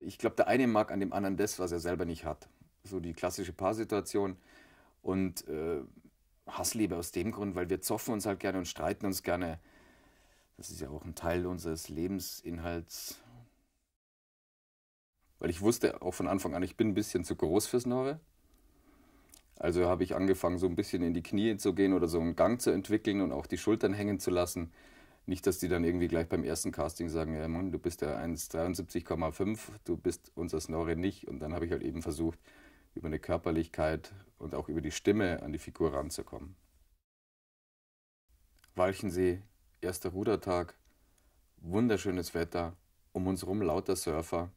Ich glaube, der eine mag an dem anderen das, was er selber nicht hat. So die klassische Paarsituation. Und äh, Hassliebe aus dem Grund, weil wir zoffen uns halt gerne und streiten uns gerne. Das ist ja auch ein Teil unseres Lebensinhalts. Weil ich wusste auch von Anfang an, ich bin ein bisschen zu groß fürs Norre. Also habe ich angefangen, so ein bisschen in die Knie zu gehen oder so einen Gang zu entwickeln und auch die Schultern hängen zu lassen. Nicht, dass die dann irgendwie gleich beim ersten Casting sagen, ja, Mann, du bist der 1,73,5, du bist unser Snorri nicht. Und dann habe ich halt eben versucht, über eine Körperlichkeit und auch über die Stimme an die Figur ranzukommen. Walchensee, erster Rudertag, wunderschönes Wetter, um uns rum lauter Surfer.